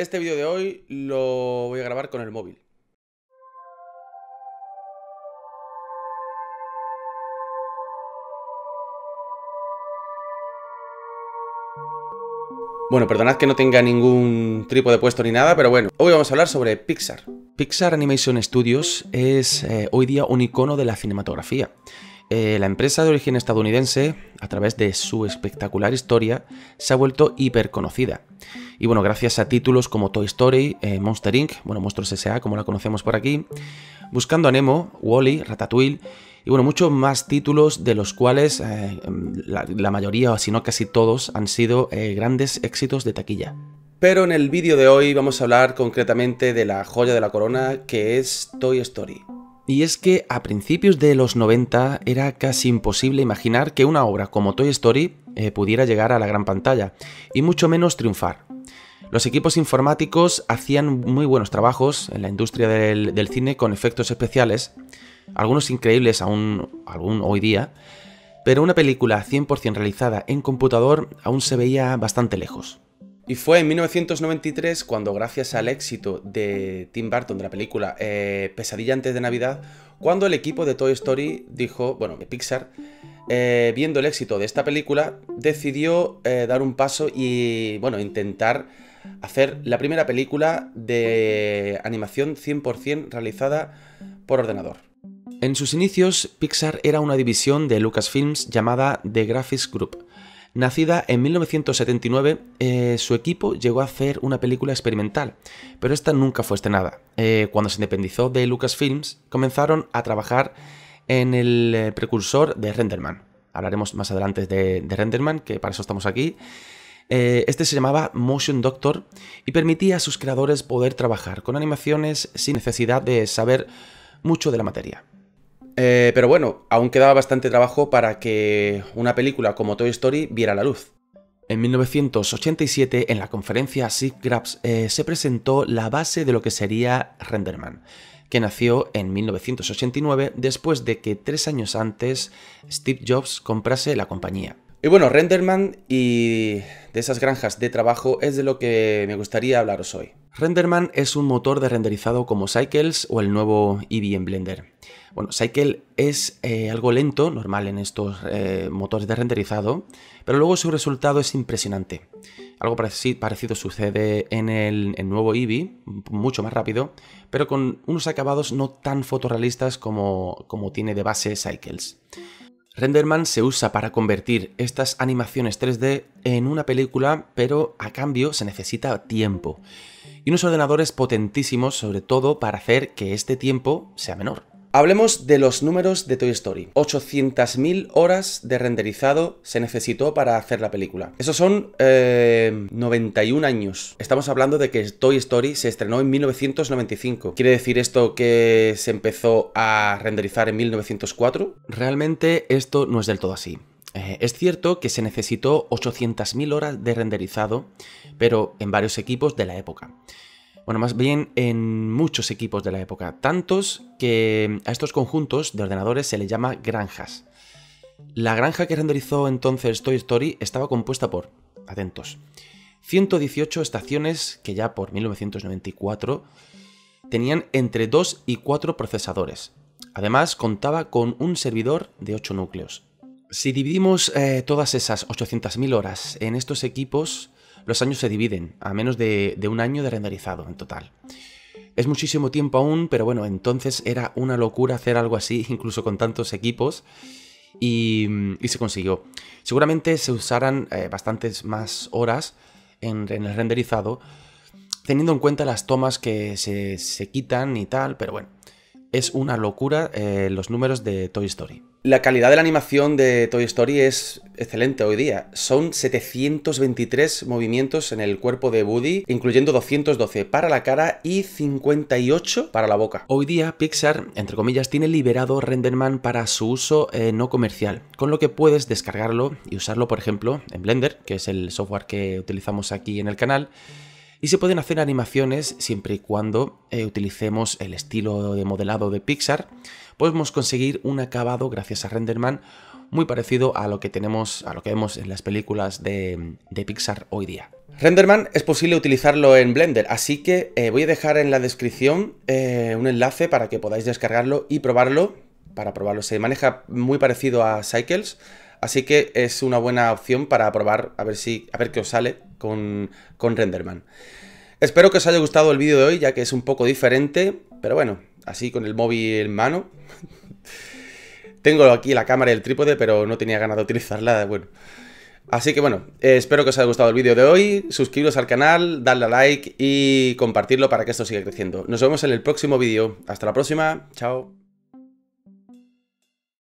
Este vídeo de hoy lo voy a grabar con el móvil. Bueno, perdonad que no tenga ningún de puesto ni nada, pero bueno, hoy vamos a hablar sobre Pixar. Pixar Animation Studios es eh, hoy día un icono de la cinematografía eh, la empresa de origen estadounidense, a través de su espectacular historia, se ha vuelto hiperconocida. Y bueno, gracias a títulos como Toy Story, eh, Monster Inc., bueno, Monstruos S.A., como la conocemos por aquí, Buscando a Nemo, Wally, Ratatouille, y bueno, muchos más títulos de los cuales eh, la, mayoría, o si no casi todos, han sido grandes éxitos de taquilla. Pero en el vídeo de hoy vamos a hablar concretamente de la joya de la corona que es Toy Story. Y es que a principios de los 90 era casi imposible imaginar que una obra como Toy Story eh, pudiera llegar a la gran pantalla, y mucho menos triunfar. Los equipos informáticos hacían muy buenos trabajos en la industria del, cine con efectos especiales, algunos increíbles aún hoy día, pero una película 100% realizada en computador aún se veía bastante lejos. Y fue en 1993 cuando, gracias al éxito de Tim Burton de la película eh, Pesadilla antes de Navidad, cuando el equipo de Toy Story dijo, bueno, de Pixar, eh, viendo el éxito de esta película, decidió eh, dar un paso y, bueno, intentar hacer la primera película de animación 100% realizada por ordenador. En sus inicios, Pixar era una división de Lucasfilms llamada The Graphics Group Nacida en 1979, eh, su equipo llegó a hacer una película experimental, pero esta nunca fue estrenada. Eh, cuando se independizó de Lucasfilms, comenzaron a trabajar en el eh, precursor de Renderman. Hablaremos más adelante de, Renderman, que para eso estamos aquí. este se llamaba Motion Doctor y permitía a sus creadores poder trabajar con animaciones sin necesidad de saber mucho de la materia. Eh, pero bueno, aún quedaba bastante trabajo para que una película como Toy Story viera la luz. En 1987, en la conferencia SIGGRAPS, eh, se presentó la base de lo que sería Renderman, que nació en 1989 después de que tres años antes Steve Jobs comprase la compañía. Y bueno, Renderman y de esas granjas de trabajo es de lo que me gustaría hablaros hoy. Renderman es un motor de renderizado como Cycles o el nuevo Eevee en Blender. Bueno, Cycle es eh, algo lento, normal en estos eh, motores de renderizado, pero luego su resultado es impresionante. Algo parecido sucede en el, nuevo Eevee, mucho más rápido, pero con unos acabados no tan fotorrealistas como, como tiene de base Cycles. Renderman se usa para convertir estas animaciones 3D en una película, pero a cambio se necesita tiempo. Y unos ordenadores potentísimos, sobre todo para hacer que este tiempo sea menor. Hablemos de los números de Toy Story. 800.000 horas de renderizado se necesitó para hacer la película. Esos son 91 eh, años. Estamos hablando de que Toy Story se estrenó en 1995. ¿Quiere decir esto que se empezó a renderizar en 1904? Realmente esto no es del todo así. Eh, es cierto que se necesitó 800.000 horas de renderizado, pero en varios equipos de la época bueno, más bien en muchos equipos de la época, tantos que a estos conjuntos de ordenadores se les llama granjas. La granja que renderizó entonces Toy Story estaba compuesta por, atentos, 118 estaciones que ya por 1994 tenían entre 2 y 4 procesadores. Además contaba con un servidor de 8 núcleos. Si dividimos eh, todas esas 800.000 horas en estos equipos, los años se dividen a menos de, un año de renderizado en total. Es muchísimo tiempo aún, pero bueno, entonces era una locura hacer algo así, incluso con tantos equipos. Y, se consiguió. Seguramente se usarán eh, bastantes más horas en, el renderizado, teniendo en cuenta las tomas que se, quitan y tal, pero bueno, es una locura eh, los números de Toy Story. La calidad de la animación de Toy Story es excelente hoy día. Son 723 movimientos en el cuerpo de Woody, incluyendo 212 para la cara y 58 para la boca. Hoy día Pixar, entre comillas, tiene liberado Renderman para su uso eh, no comercial, con lo que puedes descargarlo y usarlo, por ejemplo, en Blender, que es el software que utilizamos aquí en el canal y se pueden hacer animaciones siempre y cuando eh, utilicemos el estilo de modelado de Pixar, podemos conseguir un acabado gracias a Renderman muy parecido a lo que tenemos, a lo que vemos en las películas de, Pixar hoy día. Renderman es posible utilizarlo en Blender, así que eh, voy a dejar en la descripción eh, un enlace para que podáis descargarlo y probarlo, para probarlo. Se maneja muy parecido a Cycles, Así que es una buena opción para probar, a ver, si, a ver qué os sale con, Renderman. Espero que os haya gustado el vídeo de hoy, ya que es un poco diferente, pero bueno, así con el móvil en mano. Tengo aquí la cámara y el trípode, pero no tenía ganas de utilizarla, bueno. Así que bueno, eh, espero que os haya gustado el vídeo de hoy, suscribiros al canal, darle a like y compartirlo para que esto siga creciendo. Nos vemos en el próximo vídeo. Hasta la próxima, chao.